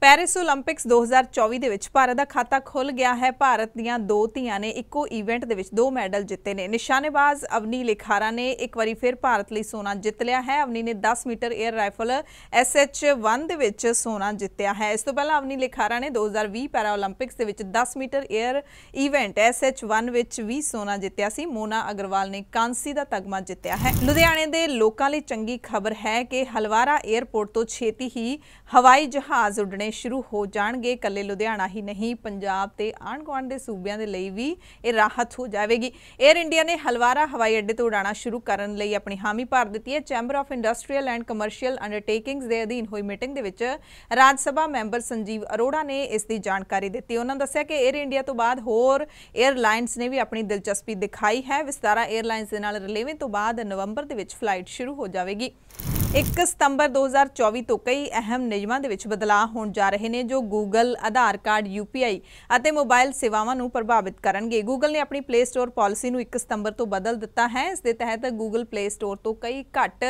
Paris 올림픽ਸ 2024 ਦੇ ਵਿੱਚ ਭਾਰਤ ਦਾ ਖਾਤਾ ਖੁੱਲ ਗਿਆ ਹੈ ਭਾਰਤ ਦੀਆਂ ਦੋ ਧੀਆਂ ਨੇ ਇੱਕੋ ਇਵੈਂਟ ਦੇ ਵਿੱਚ ਦੋ ਮੈਡਲ ਜਿੱਤੇ ਨੇ ਨਿਸ਼ਾਨੇਬਾਜ਼ ਅਵਨੀ ਲਿਖਾਰਾ ਨੇ ਇੱਕ ਵਾਰੀ ਫਿਰ ਭਾਰਤ ਲਈ ਸੋਨਾ ਜਿੱਤ ਲਿਆ ਹੈ ਅਵਨੀ ਨੇ 10 ਮੀਟਰ 에ਅਰ ਰਾਈਫਲ SH1 ਦੇ ਵਿੱਚ ਸੋਨਾ ਜਿੱਤਿਆ ਹੈ ਇਸ ਤੋਂ ਪਹਿਲਾਂ ਅਵਨੀ ਲਿਖਾਰਾ ਨੇ 2020 ਪੈਰਾ 올림픽ਸ ਦੇ ਵਿੱਚ 10 ਮੀਟਰ 에ਅਰ ਇਵੈਂਟ SH1 ਵਿੱਚ ਵੀ ਸੋਨਾ ਜਿੱਤਿਆ ਸੀ ਮੋਨਾ ਅਗਰਵਾਲ ਨੇ ਕਾਂਸੀ ਦਾ ਤਗਮਾ ਜਿੱਤਿਆ ਹੈ ਲੁਧਿਆਣੇ ਦੇ ਲੋਕਾਂ ਲਈ ਚੰਗੀ ਖਬਰ ਹੈ ਕਿ ਹਲਵਾਰਾ 에ਅਰਪੋਰਟ ਤੋਂ ਛੇਤੀ ਹੀ ਹਵਾਈ ਜਹਾਜ਼ ਉੱਡਣੇ ਨਵੇਂ ਸ਼ੁਰੂ ਹੋ ਜਾਣਗੇ ਕੱਲੇ ਲੁਧਿਆਣਾ ਹੀ ਨਹੀਂ ਪੰਜਾਬ ਤੇ ਆਣ-ਗੁਆਂਢ ਦੇ ਸੂਬਿਆਂ ਦੇ ਲਈ ਵੀ ਇਹ ਰਾਹਤ ਹੋ ਜਾਵੇਗੀ 에ਅਰ ਇੰਡੀਆ ਨੇ ਹਲਵਾਰਾ ਹਵਾਈ ਅੱਡੇ ਤੋਂ ਉਡਾਣਾ ਸ਼ੁਰੂ ਕਰਨ ਲਈ ਆਪਣੀ ਹਾਮੀ ਭਰ ਦਿੱਤੀ ਹੈ chamber of industrial and commercial undertakings ਦੇ ਅਧੀਨ ਹੋਈ ਮੀਟਿੰਗ ਦੇ ਵਿੱਚ ਰਾਜ ਸਭਾ ਮੈਂਬਰ ਸੰਜੀਵ ਅਰੋੜਾ ਨੇ ਇਸ ਦੀ ਜਾਣਕਾਰੀ ਦਿੱਤੀ ਉਹਨਾਂ ਦੱਸਿਆ ਕਿ 에ਅਰ ਇੰਡੀਆ ਤੋਂ ਬਾਅਦ ਹੋਰ 에ਅਰਲਾਈਨਸ ਨੇ ਵੀ ਆਪਣੀ ਦਿਲਚਸਪੀ ਦਿਖਾਈ ਹੈ ਵਿਸਤਾਰਾ 에ਅਰਲਾਈਨਸ ਦੇ ਨਾਲ ਰਿਲੇਵੇਂ ਤੋਂ ਬਾਅਦ ਨਵੰਬਰ ਦੇ ਵਿੱਚ ਫਲਾਈਟ ਸ਼ੁਰੂ ਹੋ ਜਾਵੇਗੀ 1 ਸਤੰਬਰ 2024 ਤੋਂ ਕਈ ਅਹਿਮ ਨਿਯਮਾਂ ਦੇ ਵਿੱਚ ਬਦਲਾਅ ਹੋਣ ਜਾ ਰਹੇ ਨੇ ਜੋ Google ਆਧਾਰ ਕਾਰਡ UPI ਅਤੇ ਮੋਬਾਈਲ ਸੇਵਾਵਾਂ ਨੂੰ ਪ੍ਰਭਾਵਿਤ ਕਰਨਗੇ Google ਨੇ ਆਪਣੀ Play Store ਪਾਲਿਸੀ ਨੂੰ 1 ਸਤੰਬਰ ਤੋਂ ਬਦਲ ਦਿੱਤਾ ਹੈ ਇਸ ਦੇ ਤਹਿਤ Google Play Store ਤੋਂ ਕਈ ਘੱਟ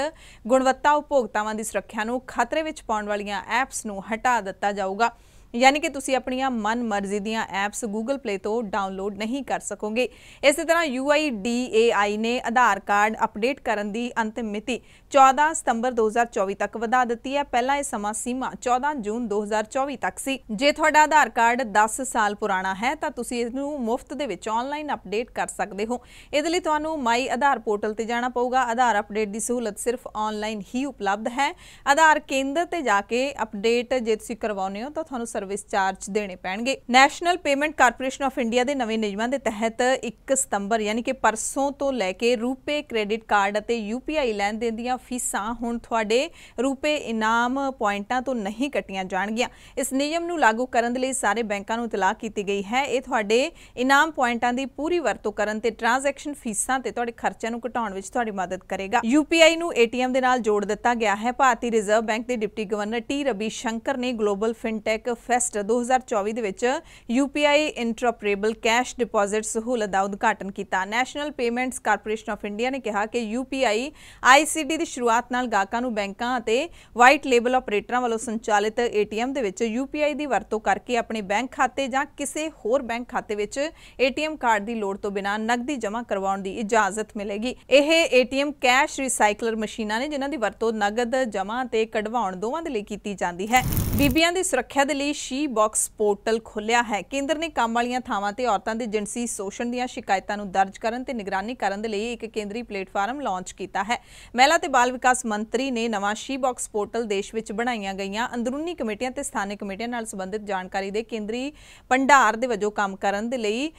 ਗੁਣਵੱਤਾ ਉਪਭੋਗਤਾਵਾਂ ਦੀ ਸੁਰੱਖਿਆ ਨੂੰ ਖਤਰੇ ਵਿੱਚ ਪਾਉਣ ਵਾਲੀਆਂ ਐਪਸ ਨੂੰ ਹਟਾ ਦਿੱਤਾ ਜਾਊਗਾ ਯਾਨੀ ਕਿ ਤੁਸੀਂ ਆਪਣੀਆਂ ਮਨ ਮਰਜ਼ੀ ਦੀਆਂ ਐਪਸ Google Play ਤੋਂ ਡਾਊਨਲੋਡ ਨਹੀਂ ਕਰ ਸਕੋਗੇ ਇਸੇ ਤਰ੍ਹਾਂ UIDAI ਨੇ ਆਧਾਰ ਕਾਰਡ ਅਪਡੇਟ ਕਰਨ ਦੀ ਅੰਤਿਮ ਮਿਤੀ 14 ਸਤੰਬਰ 2024 ਤੱਕ ਵਧਾ ਦਿੱਤੀ ਹੈ ਪਹਿਲਾਂ ਇਹ ਸਮਾਂ ਸੀਮਾ 14 ਜੂਨ 2024 ਤੱਕ ਸੀ ਜੇ ਤੁਹਾਡਾ ਆਧਾਰ ਕਾਰਡ 10 ਸਾਲ ਪੁਰਾਣਾ ਹੈ ਤਾਂ ਤੁਸੀਂ ਇਸ ਨੂੰ ਮੁਫਤ ਦੇ ਵਿੱਚ ਆਨਲਾਈਨ ਅਪਡੇਟ ਕਰ ਸਕਦੇ ਹੋ ਇਹਦੇ ਲਈ ਤੁਹਾਨੂੰ ਮਾਈ ਆਧਾਰ ਪੋਰਟਲ ਤੇ ਜਾਣਾ ਪਊਗਾ ਆਧਾਰ ਅਪਡੇਟ ਦੀ ਸਹੂਲਤ ਸਿਰਫ ਆਨਲਾਈਨ ਹੀ ਉਪਲਬਧ ਹੈ ਆਧਾਰ ਕੇਂਦਰ ਤੇ ਜਾ ਕੇ ਅਪਡੇਟ ਜੇ ਤੁਸੀਂ ਕਰਵਾਉਨੇ ਹੋ ਤਾਂ ਤੁਹਾਨੂੰ ਸਰਵਿਸ ਚਾਰਜ ਦੇਣੇ ਪੈਣਗੇ national payment corporation of India ਦੇ ਨਵੇਂ ਨਿਯਮਾਂ ਦੇ ਤਹਿਤ 1 ਸਤੰਬਰ ਯਾਨੀ ਕਿ ਪਰਸੋਂ ਤੋਂ ਲੈ ਕੇ ਰੂਪੇ ਕ੍ਰੈਡਿਟ ਕਾਰਡ ਅਤੇ ਯੂਪੀਆਈ ਲੈਣ ਦੇਣ ਦੀਆਂ ਫੀਸਾਂ ਹੁਣ ਤੁਹਾਡੇ ਰੂਪੇ ਇਨਾਮ ਪੁਆਇੰਟਾਂ ਤੋਂ ਨਹੀਂ ਕੱਟੀਆਂ ਜਾਣਗੀਆਂ ਇਸ ਨਿਯਮ ਨੂੰ ਲਾਗੂ ਕਰਨ ਦੇ ਲਈ ਸਾਰੇ ਬੈਂਕਾਂ ਨੂੰ ਇਤਲਾਹ ਕੀਤੀ ਗਈ ਹੈ ਇਹ ਤੁਹਾਡੇ ਇਨਾਮ ਪੁਆਇੰਟਾਂ ਦੀ ਪੂਰੀ ਵਰਤੋਂ ਕਰਨ ਤੇ ਟ੍ਰਾਂਜੈਕਸ਼ਨ ਫੀਸਾਂ ਤੇ ਤੁਹਾਡੇ ਖਰਚਿਆਂ ਨੂੰ ਘਟਾਉਣ ਵਿੱਚ ਤੁਹਾਡੀ ਮਦਦ ਕਰੇਗਾ ਯੂਪੀਆਈ ਨੂੰ ਏਟੀਐਮ ਦੇ ਨਾਲ ਜੋੜ ਦਿੱਤਾ ਗਿਆ ਹੈ ਭਾਰਤੀ ਰਿਜ਼ਰਵ ਬੈਂਕ ਦੇ deputy governor T Ravi Shankar ਨੇ ਗਲੋਬਲ ਫਿਨਟੈਕ ਫੈਸਟ 2024 ਦੇ ਵਿੱਚ ਯੂਪੀਆਈ ਇੰਟਰਪਰੇਬਲ ਕੈਸ਼ ਡਿਪੋਜ਼ਿਟ ਸਹੂਲਤ ਦਾ ਉਦਘਾਟਨ ਕੀਤਾ national payments corporation of India ਨੇ ਕਿਹਾ ਕਿ ਯੂਪੀਆਈ ਆਈਸੀਡੀ ਦੀ ਸ਼ੁਰੂਆਤ ਨਾਲ ਗਾਹਕਾਂ ਨੂੰ ਬੈਂਕਾਂ ਅਤੇ ਵਾਈਟ ਲੇਬਲ ਆਪਰੇਟਰਾਂ ਵੱਲੋਂ ਸੰਚਾਲਿਤ ਏਟੀਐਮ ਦੇ ਵਿੱਚ ਯੂਪੀਆਈ ਦੀ ਵਰਤੋਂ ਕਰਕੇ ਆਪਣੇ ਬੈਂਕ ਖਾਤੇ ਜਾਂ ਕਿਸੇ ਹੋਰ ਬੈਂਕ ਖਾਤੇ ਵਿੱਚ ਏਟੀਐਮ ਕਾਰਡ ਦੀ ਲੋੜ ਤੋਂ ਬਿਨਾਂ ਨਕਦੀ ਜਮ੍ਹਾਂ ਕਰਵਾਉਣ ਦੀ ਇਜਾਜ਼ਤ ਮਿਲੇਗੀ ਇਹ ਏਟੀਐਮ ਕੈਸ਼ ਰੀਸਾਈਕਲਰ ਮਸ਼ੀਨਾਂ ਨੇ ਜਿਨ੍ਹਾਂ ਦੀ ਵਰਤੋਂ ਨਗਦ ਜਮ੍ਹਾਂ ਤੇ ਕਢਵਾਉਣ ਦੋਵਾਂ ਦੇ ਲਈ ਕੀਤੀ ਜਾਂਦੀ ਹੈ ਬੀਬੀਆਂ ਦੀ ਸੁਰੱਖਿਆ ਦੇ ਲਈ ਸ਼ੀ ਬਾਕਸ ਪੋਰਟਲ ਖੋਲਿਆ ਹੈ ਕੇਂਦਰ ਨੇ ਕੰਮ ਵਾਲੀਆਂ ਥਾਵਾਂ ਤੇ ਔਰਤਾਂ ਦੇ ਜਿੰਸੀ ਸ਼ੋਸ਼ਣ ਦੀਆਂ ਸ਼ਿਕਾਇਤਾਂ ਨੂੰ ਦਰਜ ਕਰਨ ਤੇ ਨਿਗਰਾਨੀ ਕਰਨ ਦੇ ਲਈ ਇੱਕ ਕੇਂਦਰੀ ਪਲੇਟਫਾਰਮ ਲਾਂਚ ਕੀਤਾ ਹੈ ਮਹਿਲਾ ਤੇ ਬਾਲ ਵਿਕਾਸ ਮੰਤਰੀ ਨੇ ਨਵਾਂ ਸ਼ੀ ਬਾਕਸ ਪੋਰਟਲ ਦੇਸ਼ ਵਿੱਚ ਬਣਾਈਆਂ ਗਈਆਂ ਅੰਦਰੂਨੀ ਕਮੇਟੀਆਂ ਤੇ ਸਥਾਨਕ ਕਮੇਟੀਆਂ ਨਾਲ ਸੰਬੰਧਿਤ ਜਾਣਕਾਰੀ ਦੇ ਕੇਂਦਰੀ ਭੰਡਾਰ ਦੇ ਵਜੋਂ ਕੰਮ ਕਰਨ ਦੇ ਲਈ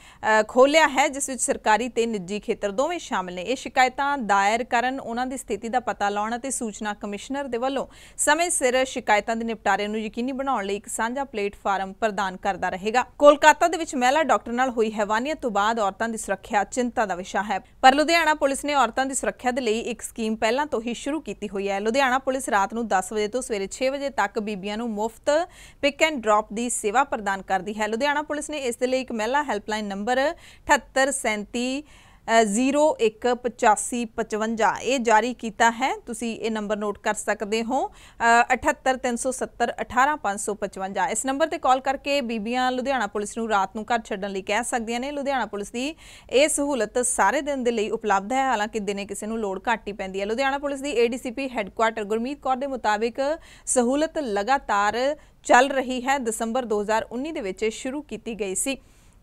ਖੋਲ੍ਹਿਆ ਹੈ ਜਿਸ ਵਿੱਚ ਸਰਕਾਰੀ ਤੇ ਨਿੱਜੀ ਖੇਤਰ ਦੋਵੇਂ ਸ਼ਾਮਲ ਨੇ ਇਹ ਸ਼ਿਕਾਇਤਾਂ ਦਾਇਰ ਕਰਨ ਉਹਨਾਂ ਦੀ ਸਥਿਤੀ ਦਾ ਪਤਾ ਲਾਉਣ ਅਤੇ ਸੂਚਨਾ ਕਮਿਸ਼ਨਰ ਦੇ ਵੱਲੋਂ ਸਮੇਂ ਸਿਰ ਸ਼ਿਕਾਇਤਾਂ ਦੇ ਨਿਪਟਾਰੇ ਨੂੰ ਯਕੀਨੀ ਬਣਾਉਣ ਲਈ ਇੱਕ ਸਾਂਝਾ ਪਲੇਟਫਾਰਮ ਪ੍ਰਦਾਨ ਕਰਦਾ ਰਹੇਗਾ ਕੋਲਕਾਤਾ ਦੇ ਵਿੱਚ ਮਹਿਲਾ ਡਾਕਟਰ ਨਾਲ ਹੋਈ ਹੈਵਾਨੀਅਤ ਤੋਂ ਬਾਅਦ ਔਰਤਾਂ ਦੀ ਸੁਰੱਖਿਆ ਚਿੰਤਾ ਦਾ ਵਿਸ਼ਾ ਹੈ ਪਰ ਲੁਧਿਆਣਾ ਪੁਲਿਸ ਨੇ ਔਰਤਾਂ ਦੀ ਸੁਰੱਖਿਆ ਦੇ ਲਈ ਇੱਕ ਸਕੀਮ ਪਹਿਲਾਂ ਤੋਂ ਹੀ ਸ਼ੁਰੂ ਕੀਤੀ ਹੋਈ ਹੈ ਲੁਧਿਆਣਾ ਪੁਲਿਸ ਰਾਤ ਨੂੰ 10 ਵਜੇ ਤੋਂ ਸਵੇਰੇ 6 ਵਜੇ ਤੱਕ ਬੀਬੀਆਂ ਨੂੰ ਮੁਫਤ ਪਿਕ ਐਂਡ ਡ੍ਰੌਪ ਦੀ ਸੇਵਾ ਪ੍ਰਦਾਨ ਕਰਦੀ ਹੈ ਲੁਧਿਆਣਾ ਪੁਲਿਸ ਨੇ ਇਸ ਦੇ ਲਈ ਇੱਕ ਮਹਿਲਾ ਹੈਲਪਲਾਈਨ ਨੰਬਰ 7837 018555 ਇਹ ਜਾਰੀ ਕੀਤਾ ਹੈ ਤੁਸੀਂ ਇਹ ਨੰਬਰ ਨੋਟ ਕਰ ਸਕਦੇ ਹੋ 7837718555 ਇਸ ਨੰਬਰ ਤੇ ਕਾਲ ਕਰਕੇ ਬੀਬੀਆਂ ਲੁਧਿਆਣਾ ਪੁਲਿਸ ਨੂੰ ਰਾਤ ਨੂੰ ਘਰ ਛੱਡਣ ਲਈ ਕਹਿ ਸਕਦੀਆਂ ਨੇ ਲੁਧਿਆਣਾ ਪੁਲਿਸ ਦੀ ਇਹ ਸਹੂਲਤ ਸਾਰੇ ਦਿਨ ਦੇ ਲਈ ਉਪਲਬਧ ਹੈ ਹਾਲਾਂਕਿ ਦਿਨੇ ਕਿਸੇ ਨੂੰ ਲੋੜ ਘੱਟ ਹੀ ਪੈਂਦੀ ਹੈ ਲੁਧਿਆਣਾ ਪੁਲਿਸ ਦੀ ਏਡੀਸੀਪੀ ਹੈੱਡਕੁਆਟਰ ਗੁਰਮੀਤ ਕੌਰ ਦੇ ਮੁਤਾਬਿਕ ਸਹੂਲਤ ਲਗਾਤਾਰ ਚੱਲ ਰਹੀ ਹੈ ਦਸੰਬਰ 2019 ਦੇ ਵਿੱਚ ਸ਼ੁਰੂ ਕੀਤੀ ਗਈ ਸੀ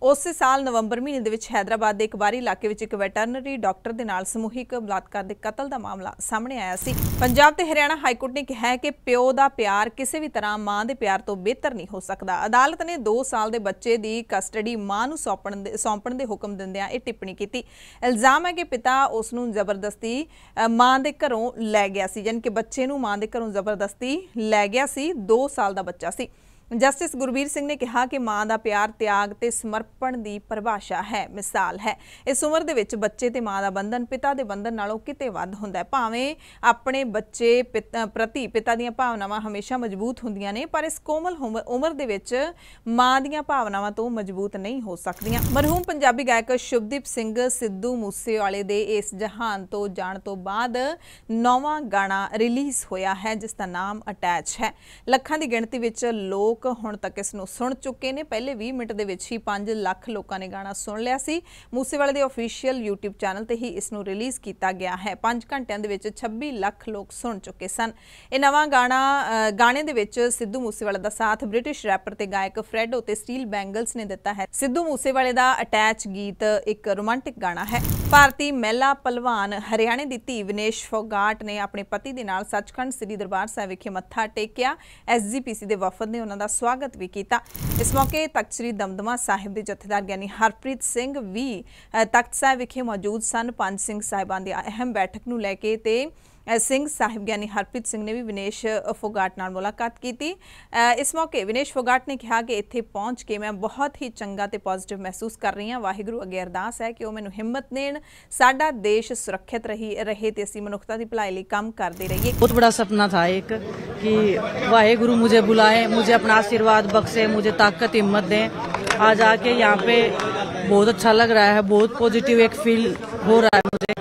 ਉਸੇ ਸਾਲ ਨਵੰਬਰ ਮਹੀਨੇ ਦੇ ਵਿੱਚ ਹైదరాబాద్ ਦੇ ਇੱਕ ਬਾਰੀ ਇਲਾਕੇ ਵਿੱਚ ਇੱਕ ਵੈਟਰਨਰੀ ਡਾਕਟਰ ਦੇ ਨਾਲ ਸਮੂਹਿਕ ਬਲਾਤਕਾਰ ਦੇ ਕਤਲ ਦਾ ਮਾਮਲਾ ਸਾਹਮਣੇ ਆਇਆ ਸੀ ਪੰਜਾਬ ਤੇ ਹਰਿਆਣਾ ਹਾਈ ਕੋਰਟ ਨੇ ਕਿਹਾ ਕਿ ਪਿਓ ਦਾ ਪਿਆਰ ਕਿਸੇ ਵੀ ਤਰ੍ਹਾਂ ਮਾਂ ਦੇ ਪਿਆਰ ਤੋਂ ਬਿਹਤਰ ਨਹੀਂ ਹੋ ਸਕਦਾ ਅਦਾਲਤ ਨੇ 2 ਸਾਲ ਦੇ ਬੱਚੇ ਦੀ ਕਸਟਡੀ ਮਾਂ ਨੂੰ ਸੌਂਪਣ ਦੇ ਸੌਂਪਣ ਦੇ ਹੁਕਮ ਦਿੰਦਿਆਂ ਇਹ ਟਿੱਪਣੀ ਕੀਤੀ ਇਲਜ਼ਾਮ ਹੈ ਕਿ ਪਿਤਾ ਉਸ ਨੂੰ ਜ਼ਬਰਦਸਤੀ ਮਾਂ ਦੇ ਘਰੋਂ ਲੈ ਗਿਆ ਸੀ ਯਾਨੀ ਕਿ ਬੱਚੇ ਨੂੰ ਮਾਂ ਦੇ ਘਰੋਂ ਜ਼ਬਰਦਸਤੀ ਲੈ ਗਿਆ ਸੀ 2 ਸਾਲ ਦਾ ਬੱਚਾ ਸੀ ਜਸਟਿਸ ਗੁਰਬੀਰ ਸਿੰਘ ਨੇ ਕਿਹਾ ਕਿ ਮਾਂ ਦਾ ਪਿਆਰ ਤਿਆਗ ਤੇ ਸਮਰਪਣ ਦੀ ਪਰਿਭਾਸ਼ਾ ਹੈ ਮਿਸਾਲ ਹੈ ਇਸ ਉਮਰ ਦੇ ਵਿੱਚ ਬੱਚੇ ਤੇ ਮਾਂ ਦਾ ਬੰਧਨ ਪਿਤਾ ਦੇ ਬੰਧਨ ਨਾਲੋਂ ਕਿਤੇ ਵੱਧ ਹੁੰਦਾ ਹੈ ਭਾਵੇਂ ਆਪਣੇ ਬੱਚੇ ਪ੍ਰਤੀ ਪਿਤਾ ਦੀਆਂ ਭਾਵਨਾਵਾਂ ਹਮੇਸ਼ਾ ਮਜ਼ਬੂਤ ਹੁੰਦੀਆਂ ਨੇ ਪਰ ਇਸ ਕੋਮਲ ਉਮਰ ਦੇ ਵਿੱਚ ਮਾਂ ਦੀਆਂ ਭਾਵਨਾਵਾਂ ਤੋਂ ਮਜ਼ਬੂਤ ਨਹੀਂ ਹੋ ਸਕਦੀਆਂ ਮਰਹੂਮ ਪੰਜਾਬੀ ਗਾਇਕ ਸ਼ੁਭਦੀਪ ਸਿੰਘ ਸਿੱਧੂ ਮੂਸੇਵਾਲੇ ਦੇ ਇਸ ਜਹਾਨ ਤੋਂ ਜਾਣ ਤੋਂ ਬਾਅਦ ਨੌਵਾਂ ਗਾਣਾ ਰਿਲੀਜ਼ ਹੋਇਆ ਹੈ ਜਿਸ ਦਾ ਨਾਮ ਅਟੈਚ ਹੈ ਲੱਖਾਂ ਦੀ ਗਿਣਤੀ ਵਿੱਚ ਲੋਕ ਲੋਕ ਹੁਣ ਤੱਕ ਇਸ ਨੂੰ ਸੁਣ ਚੁੱਕੇ ਨੇ ਪਹਿਲੇ 20 ਮਿੰਟ ਦੇ ਵਿੱਚ ਹੀ 5 ਲੱਖ ਲੋਕਾਂ ਨੇ ਗਾਣਾ ਸੁਣ ਲਿਆ ਸੀ ਮੂਸੇਵਾਲੇ ਦੇ ਅਫੀਸ਼ੀਅਲ YouTube ਚੈਨਲ ਤੇ ਹੀ ਇਸ ਨੂੰ ਰਿਲੀਜ਼ ਕੀਤਾ ਗਿਆ ਹੈ 5 ਘੰਟਿਆਂ ਦੇ ਵਿੱਚ 26 ਲੱਖ ਲੋਕ ਸੁਣ ਚੁੱਕੇ ਸਨ ਇਹ ਨਵਾਂ ਗਾਣਾ ਗਾਣੇ ਦੇ ਵਿੱਚ ਸਿੱਧੂ ਮੂਸੇਵਾਲੇ ਦਾ ਸਾਥ ਬ੍ਰਿਟਿਸ਼ ਰੈਪਰ ਤੇ ਗਾਇਕ ਫ੍ਰੈਡੋ ਤੇ ਸਟੀਲ ਬੈਂਗਲਸ ਨੇ ਦਿੱਤਾ ਹੈ ਸਿੱਧੂ ਮੂਸੇਵਾਲੇ ਦਾ ਅਟੈਚ ਗੀਤ ਇੱਕ ਰੋਮਾਂਟਿਕ ਗਾਣਾ ਹੈ ਭਾਰਤੀ ਮਹਿਲਾ ਪਹਿਲਵਾਨ ਹਰਿਆਣੇ ਦੀ ਧੀ ਵਿਨੇਸ਼ ਫੋਗਾਟ ਨੇ ਆਪਣੇ ਪਤੀ ਦੇ ਨਾਲ ਸੱਚਖੰਡ ਸ੍ਰੀ ਦਰਬਾਰ ਸਾਹਿਬ ਵਿਖੇ ਮੱਥਾ ਟੇਕਿਆ ਐਸਜੀਪੀਸੀ ਦੇ ਵਫਦ ਨੇ ਉਹਨਾਂ ਦਾ ਦਾ ਸਵਾਗਤ ਵੀ ਕੀਤਾ ਇਸ ਮੌਕੇ ਤਖਤ ਸ੍ਰੀ ਦਮਦਮਾ ਸਾਹਿਬ ਦੇ ਜਥੇਦਾਰ ਗਿਆਨੀ ਹਰਪ੍ਰੀਤ ਸਿੰਘ ਵੀ ਤਖਤ ਸਾਹਿਬ ਵਿਖੇ ਮੌਜੂਦ ਸਨ ਪੰਜ ਸਿੰਘ ਸਾਹਿਬਾਨ ਦੀ ਅਹਿਮ ਬੈਠਕ ਨੂੰ ਲੈ ਕੇ ਤੇ सिंह साहिब ज्ञानी हरप्रीत सिंह ने भी विनेश फोगाट ਨਾਲ ਮੁਲਾਕਾਤ ਕੀਤੀ ਇਸ ਮੌਕੇ ਵਿਨੇਸ਼ ਫੋਗਾਟ ਨੇ ਕਿਹਾ ਕਿ ਇੱਥੇ ਪਹੁੰਚ ਕੇ ਮੈਂ ਬਹੁਤ ਹੀ ਚੰਗਾ ਤੇ ਪੋਜ਼ਿਟਿਵ ਮਹਿਸੂਸ ਕਰ ਰਹੀ ਹਾਂ ਵਾਹਿਗੁਰੂ ਅਗੇ ਅਰਦਾਸ ਹੈ ਕਿ ਉਹ ਮੈਨੂੰ ਹਿੰਮਤ ਦੇਣ ਸਾਡਾ ਦੇਸ਼ ਸੁਰੱਖਿਅਤ ਰਹੀ ਰਹੇ ਤੇ ਅਸੀਂ ਮਨੁੱਖਤਾ ਦੀ ਭਲਾਈ ਲਈ ਕੰਮ ਕਰਦੇ ਰਹੀਏ ਬਹੁਤ ਬੜਾ ਸੁਪਨਾ ਥਾ ਇੱਕ ਕਿ ਵਾਹਿਗुरु मुझे बुलाए मुझे अपना आशीर्वाद बख्शे मुझे ताकत हिम्मत दें आज आके यहाँ पे बहुत अच्छा लग रहा है बहुत पॉजिटिव एक फील हो रहा है मुझे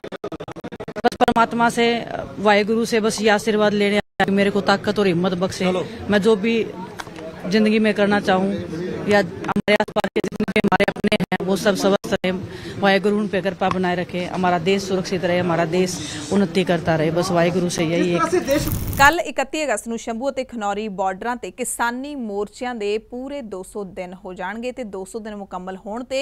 परमात्मा से वाहेगुरु से बस ये आशीर्वाद लेने मेरे को ताकत और हिम्मत बख्शे मैं जो भी जिंदगी में करना चाहूँ या हमारे आस पास के जितने हमारे अपने सब स्वस्थ रहे वाहेगुरु उन पे कृपा बनाए रखे हमारा देश सुरक्षित रहे हमारा देश उन्नति करता रहे बस ਵਾਹਿਗੁਰੂ ਸੇ ਯਹੀ ਇੱਕ ਕੱਲ 31 ਅਗਸਤ ਨੂੰ ਸ਼ੰਭੂ ਅਤੇ ਖਨੌਰੀ ਬਾਰਡਰਾਂ ਤੇ ਕਿਸਾਨੀ ਮੋਰਚਿਆਂ ਦੇ ਪੂਰੇ 200 ਦਿਨ ਹੋ ਜਾਣਗੇ ਤੇ 200 ਦਿਨ ਮੁਕੰਮਲ ਹੋਣ ਤੇ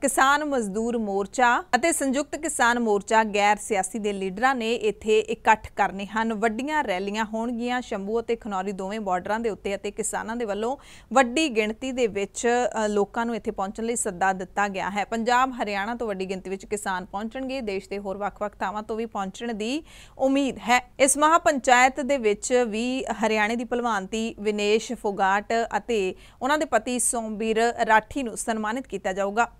ਕਿਸਾਨ ਮਜ਼ਦੂਰ ਮੋਰਚਾ ਅਤੇ ਸੰਯੁਕਤ ਕਿਸਾਨ ਮੋਰਚਾ ਗੈਰ ਸਿਆਸੀ ਦੇ ਲੀਡਰਾਂ ਨੇ ਇੱਥੇ ਇਕੱਠ ਕਰਨੇ ਹਨ ਵੱਡੀਆਂ ਰੈਲੀਆਂ ਹੋਣਗੀਆਂ ਸ਼ੰਭੂ ਅਤੇ ਖਨੌਰੀ ਦੋਵੇਂ ਬਾਰਡਰਾਂ ਦੇ ਉੱਤੇ ਅਤੇ ਕਿਸਾਨਾਂ ਦੇ ਵੱਲੋਂ ਵੱਡੀ ਗਿਣਤੀ ਦੇ ਵਿੱਚ ਲੋਕਾਂ ਨੂੰ ਇੱਥੇ ਪਹੁੰਚਣ ਲਈ ਸੱਦਾ ਦਿੱਤਾ ਦਿੱਤਾ ਗਿਆ ਹੈ ਪੰਜਾਬ ਹਰਿਆਣਾ ਤੋਂ ਵੱਡੀ ਗਿਣਤੀ ਵਿੱਚ ਕਿਸਾਨ ਪਹੁੰਚਣਗੇ ਦੇਸ਼ ਦੇ ਹੋਰ ਵੱਖ-ਵੱਖ ਥਾਵਾਂ ਤੋਂ ਵੀ ਪਹੁੰਚਣ ਦੀ ਉਮੀਦ ਹੈ ਇਸ ਮਹਾ ਪੰਚਾਇਤ ਦੇ ਵਿੱਚ ਵੀ ਹਰਿਆਣੇ ਦੀ ਭਲਵਾਨਤੀ ਵਿਨੇਸ਼ ਫੋਗਾਟ ਅਤੇ ਉਹਨਾਂ ਦੇ ਪਤੀ ਸੋਮਬੀਰ ਰਾਠੀ ਨੂੰ ਸਨਮਾਨਿਤ ਕੀਤਾ ਜਾਊਗਾ